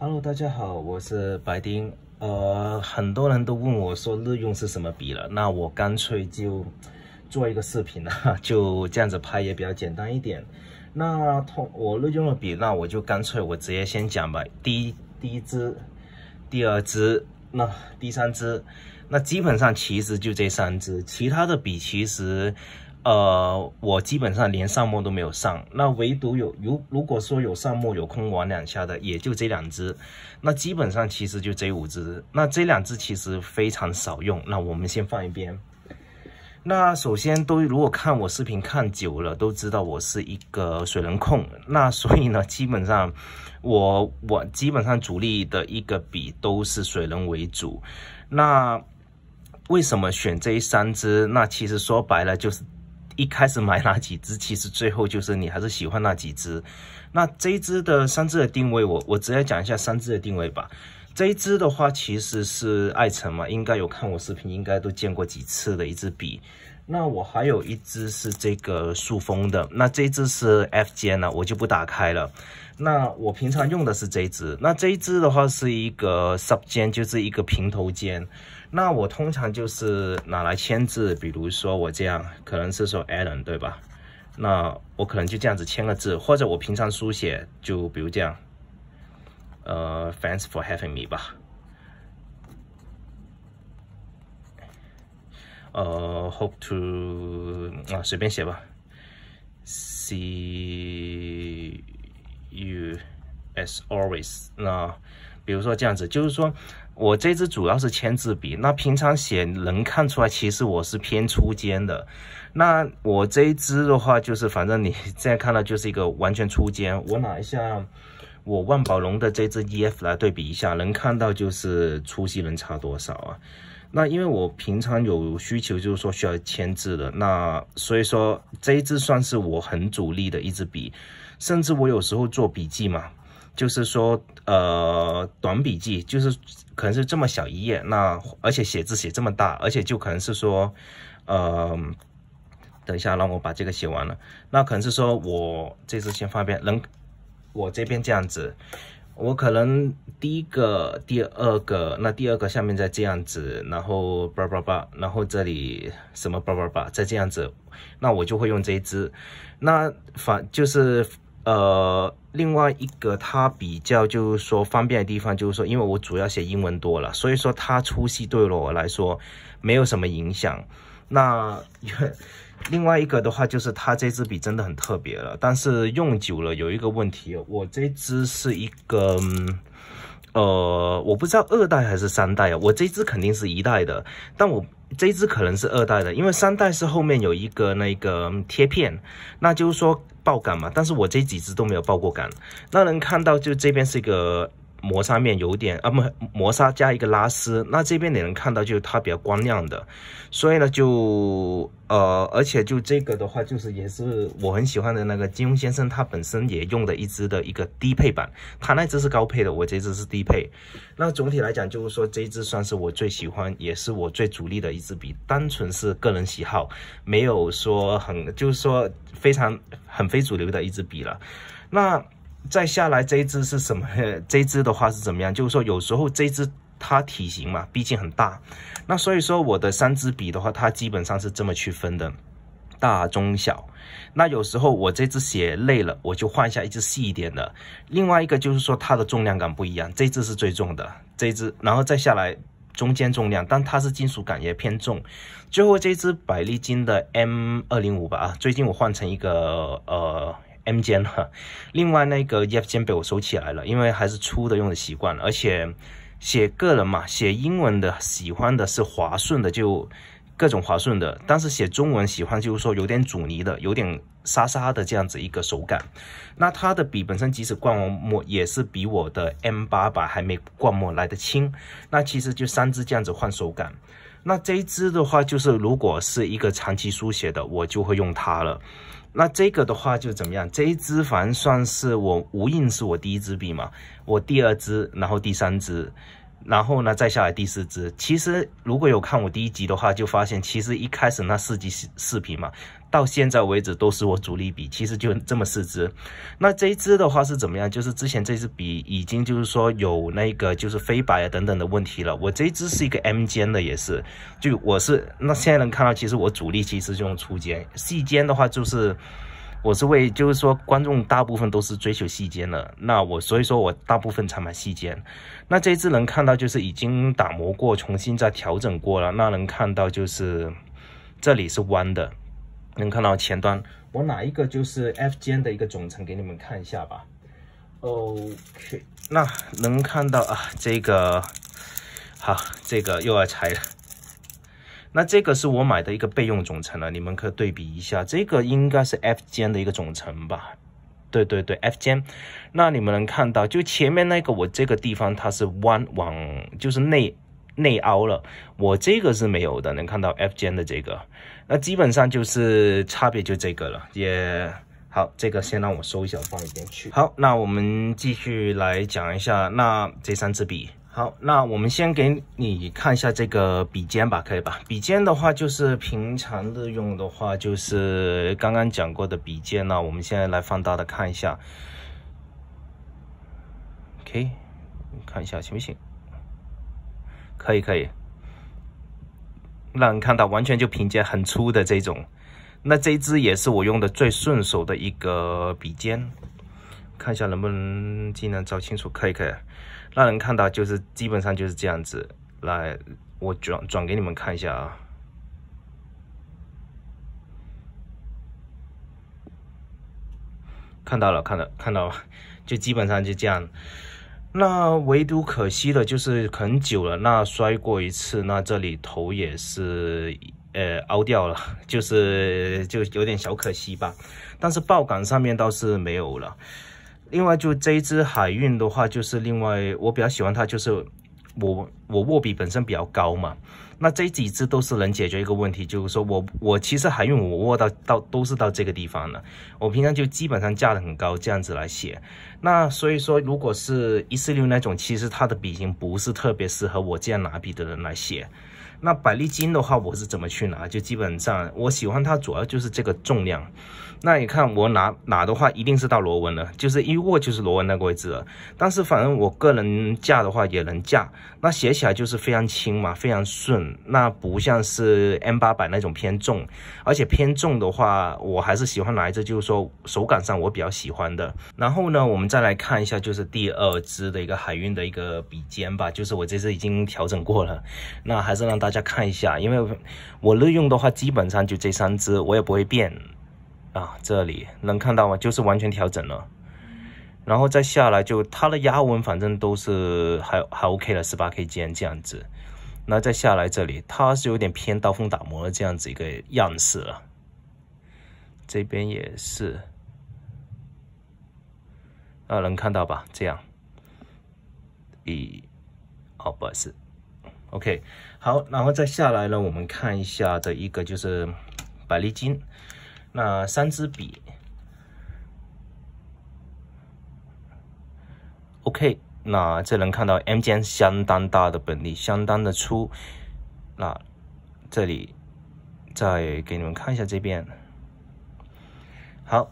Hello，大家好，我是白丁。呃，很多人都问我说日用是什么笔了，那我干脆就做一个视频了，就这样子拍也比较简单一点。那通我日用的笔，那我就干脆我直接先讲吧。第一第一支，第二支，那第三支，那基本上其实就这三支，其他的笔其实。呃，我基本上连上墨都没有上，那唯独有，如如果说有上墨有空玩两下的，也就这两只，那基本上其实就这五只，那这两只其实非常少用，那我们先放一边。那首先都如果看我视频看久了都知道我是一个水人控，那所以呢，基本上我我基本上主力的一个笔都是水人为主，那为什么选这三只？那其实说白了就是。一开始买哪几支，其实最后就是你还是喜欢那几支。那这一支的三支的定位，我我直接讲一下三支的定位吧。这一支的话，其实是爱晨嘛，应该有看我视频，应该都见过几次的一支笔。那我还有一支是这个塑封的，那这一支是 F 尖呢，我就不打开了。那我平常用的是这一支。那这一支的话是一个 Sub 尖，就是一个平头尖。那我通常就是拿来签字，比如说我这样，可能是说 Alan 对吧？那我可能就这样子签个字，或者我平常书写就比如这样，呃，Thanks for having me 吧，呃，Hope to 啊随便写吧，See you as always。那比如说这样子，就是说。我这支主要是签字笔，那平常写能看出来，其实我是偏粗尖的。那我这一支的话，就是反正你现在看到就是一个完全粗尖。我拿一下我万宝龙的这支 E F 来对比一下，能看到就是粗细能差多少啊？那因为我平常有需求，就是说需要签字的，那所以说这一支算是我很主力的一支笔，甚至我有时候做笔记嘛，就是说呃短笔记就是。可能是这么小一页，那而且写字写这么大，而且就可能是说，嗯，等一下让我把这个写完了，那可能是说我这次先放边，能我这边这样子，我可能第一个、第二个，那第二个下面再这样子，然后叭叭叭，然后这里什么叭叭叭，再这样子，那我就会用这一支，那反就是。呃，另外一个它比较就是说方便的地方，就是说，因为我主要写英文多了，所以说它粗细对我来说没有什么影响。那 另外一个的话，就是它这支笔真的很特别了，但是用久了有一个问题，我这支是一嗯呃，我不知道二代还是三代啊，我这只肯定是一代的，但我这只可能是二代的，因为三代是后面有一个那个贴片，那就是说爆杆嘛，但是我这几只都没有爆过杆，那能看到就这边是一个。磨砂面有点啊磨磨砂加一个拉丝，那这边你能看到就是它比较光亮的，所以呢就呃而且就这个的话就是也是我很喜欢的那个金庸先生，他本身也用的一支的一个低配版，他那支是高配的，我这支是低配。那总体来讲就是说这一支算是我最喜欢也是我最主力的一支笔，单纯是个人喜好，没有说很就是说非常很非主流的一支笔了。那再下来这一只是什么？这只的话是怎么样？就是说有时候这只它体型嘛，毕竟很大。那所以说我的三支笔的话，它基本上是这么区分的：大、中、小。那有时候我这只写累了，我就换下一只细一点的。另外一个就是说它的重量感不一样，这只是最重的，这只，然后再下来中间重量，但它是金属感也偏重。最后这只百利金的 M 二零五吧啊，最近我换成一个呃。M 尖了，另外那个 e F 尖被我收起来了，因为还是粗的用的习惯了，而且写个人嘛，写英文的喜欢的是滑顺的，就各种滑顺的；但是写中文喜欢就是说有点阻尼的，有点沙沙的这样子一个手感。那它的笔本身即使灌完墨，也是比我的 M 八百还没灌墨来的轻。那其实就三支这样子换手感。那这一支的话，就是如果是一个长期书写的，我就会用它了。那这个的话就怎么样？这一支反正算是我无印，是我第一支笔嘛？我第二支，然后第三支，然后呢再下来第四支。其实如果有看我第一集的话，就发现其实一开始那四集视视频嘛。到现在为止都是我主力笔，其实就这么四支。那这一支的话是怎么样？就是之前这支笔已经就是说有那个就是飞白啊等等的问题了。我这一支是一个 M 尖的，也是，就我是那现在能看到，其实我主力其实就用粗尖，细尖的话就是我是为就是说观众大部分都是追求细尖的，那我所以说我大部分才买细尖。那这一支能看到就是已经打磨过，重新再调整过了。那能看到就是这里是弯的。能看到前端，我拿一个就是 F 间的一个总成，给你们看一下吧。OK，那能看到啊，这个，好，这个又要拆了。那这个是我买的一个备用总成了，你们可以对比一下，这个应该是 F 间的一个总成吧？对对对，F 间。那你们能看到，就前面那个，我这个地方它是弯往，就是内内凹了，我这个是没有的，能看到 F 间的这个。那基本上就是差别就这个了，也好，这个先让我收一下，放一边去。好，那我们继续来讲一下那这三支笔。好，那我们先给你看一下这个笔尖吧，可以吧？笔尖的话，就是平常日用的话，就是刚刚讲过的笔尖那我们现在来放大的看一下，OK，看一下行不行？可以，可以。让人看到完全就凭借很粗的这种，那这支也是我用的最顺手的一个笔尖，看一下能不能尽量找清楚，可以可以？让人看到就是基本上就是这样子。来，我转转给你们看一下啊，看到了，看到，看到了，就基本上就这样。那唯独可惜的就是很久了，那摔过一次，那这里头也是，呃，凹掉了，就是就有点小可惜吧。但是爆杆上面倒是没有了。另外，就这一只海运的话，就是另外我比较喜欢它，就是。我我握笔本身比较高嘛，那这几支都是能解决一个问题，就是说我我其实还用我握到到都是到这个地方的，我平常就基本上架的很高这样子来写。那所以说，如果是一四六那种，其实它的笔型不是特别适合我这样拿笔的人来写。那百利金的话，我是怎么去拿？就基本上，我喜欢它主要就是这个重量。那你看我拿拿的话，一定是到螺纹了，就是一握就是螺纹那个位置了。但是反正我个人架的话也能架。那写起来就是非常轻嘛，非常顺。那不像是 M 八百那种偏重，而且偏重的话，我还是喜欢拿只，就是说手感上我比较喜欢的。然后呢，我们再来看一下，就是第二支的一个海运的一个笔尖吧，就是我这次已经调整过了。那还是让大大家看一下，因为我日用的话，基本上就这三只，我也不会变啊。这里能看到吗？就是完全调整了，然后再下来就它的压纹，反正都是还还 OK 的，十八 K 金这样子。那再下来这里，它是有点偏刀锋打磨的这样子一个样式了。这边也是啊，能看到吧？这样，一，哦，不好意思，OK。好，然后再下来呢，我们看一下这一个就是百利金，那三支笔，OK，那这能看到 M 肩相当大的本力，相当的粗，那这里再给你们看一下这边，好。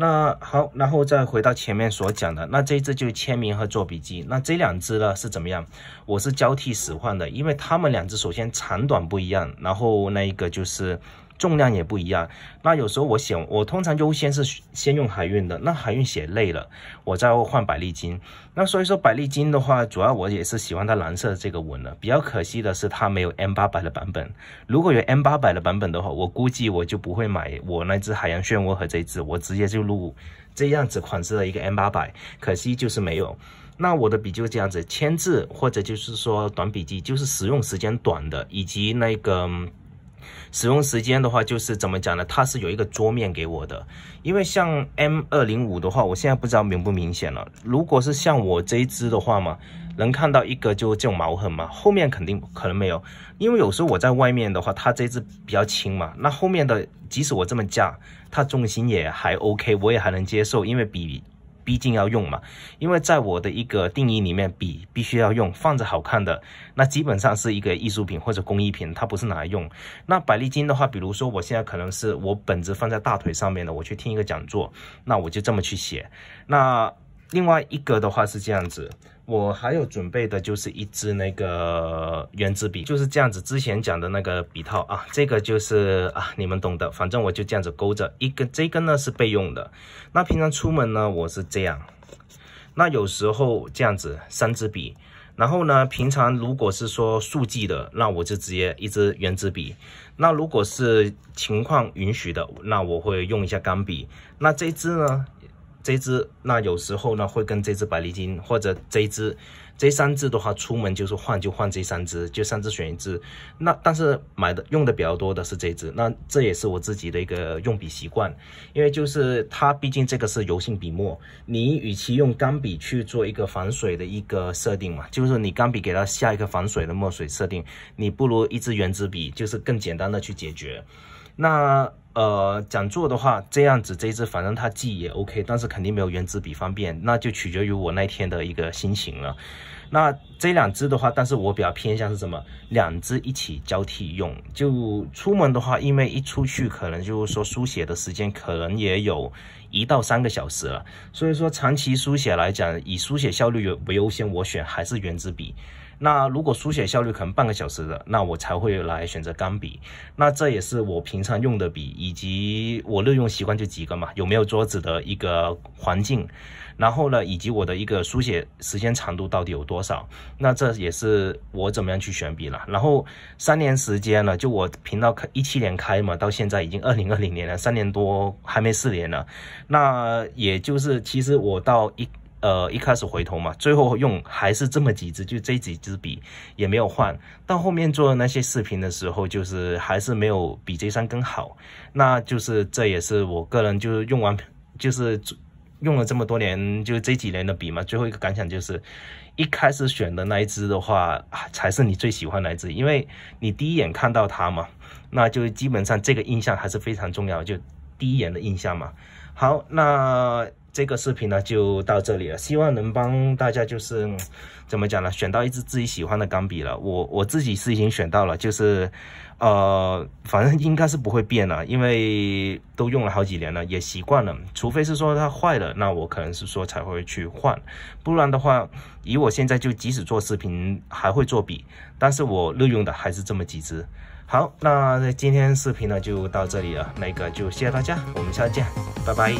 那好，然后再回到前面所讲的，那这只就是签名和做笔记，那这两只呢是怎么样？我是交替使唤的，因为它们两只首先长短不一样，然后那一个就是。重量也不一样，那有时候我写，我通常优先是先用海运的，那海运写累了，我再换百丽金。那所以说百丽金的话，主要我也是喜欢它蓝色这个纹的。比较可惜的是它没有 M 八百的版本，如果有 M 八百的版本的话，我估计我就不会买我那只海洋漩涡和这只，我直接就入这样子款式的一个 M 八百。可惜就是没有。那我的笔就这样子签字或者就是说短笔记，就是使用时间短的以及那个。使用时间的话，就是怎么讲呢？它是有一个桌面给我的，因为像 M 二零五的话，我现在不知道明不明显了。如果是像我这一只的话嘛，能看到一个就这种毛痕嘛，后面肯定可能没有，因为有时候我在外面的话，它这只比较轻嘛，那后面的即使我这么架，它重心也还 OK，我也还能接受，因为比。毕竟要用嘛，因为在我的一个定义里面，笔必须要用，放着好看的，那基本上是一个艺术品或者工艺品，它不是拿来用。那百丽金的话，比如说我现在可能是我本子放在大腿上面的，我去听一个讲座，那我就这么去写。那另外一个的话是这样子，我还有准备的就是一支那个圆珠笔，就是这样子。之前讲的那个笔套啊，这个就是啊，你们懂的。反正我就这样子勾着一根，这根呢是备用的。那平常出门呢，我是这样，那有时候这样子三支笔。然后呢，平常如果是说速记的，那我就直接一支圆珠笔。那如果是情况允许的，那我会用一下钢笔。那这支呢？这支那有时候呢会跟这支百丽金或者这支这三支的话出门就是换就换这三支就三支选一支，那但是买的用的比较多的是这支，那这也是我自己的一个用笔习惯，因为就是它毕竟这个是油性笔墨，你与其用钢笔去做一个防水的一个设定嘛，就是你钢笔给它下一个防水的墨水设定，你不如一支圆珠笔就是更简单的去解决，那。呃，讲座的话，这样子这一支反正它记也 OK，但是肯定没有圆珠笔方便，那就取决于我那天的一个心情了。那这两支的话，但是我比较偏向是什么？两支一起交替用，就出门的话，因为一出去可能就是说书写的时间可能也有一到三个小时了，所以说长期书写来讲，以书写效率为优先，我选还是圆珠笔。那如果书写效率可能半个小时的，那我才会来选择钢笔。那这也是我平常用的笔，以及我日用习惯就几个嘛，有没有桌子的一个环境，然后呢，以及我的一个书写时间长度到底有多少，那这也是我怎么样去选笔了。然后三年时间了，就我频道开一七年开嘛，到现在已经二零二零年了，三年多还没四年呢。那也就是其实我到一。呃，一开始回头嘛，最后用还是这么几支，就这几支笔也没有换。到后面做那些视频的时候，就是还是没有比这三更好。那就是这也是我个人就是用完就是用了这么多年，就这几年的笔嘛，最后一个感想就是，一开始选的那一支的话，才是你最喜欢那支，因为你第一眼看到它嘛，那就基本上这个印象还是非常重要，就第一眼的印象嘛。好，那。这个视频呢就到这里了，希望能帮大家就是怎么讲呢，选到一支自己喜欢的钢笔了。我我自己是已经选到了，就是呃，反正应该是不会变了，因为都用了好几年了，也习惯了。除非是说它坏了，那我可能是说才会去换，不然的话，以我现在就即使做视频还会做笔，但是我日用的还是这么几支。好，那今天视频呢就到这里了，那个就谢谢大家，我们下次见，拜拜。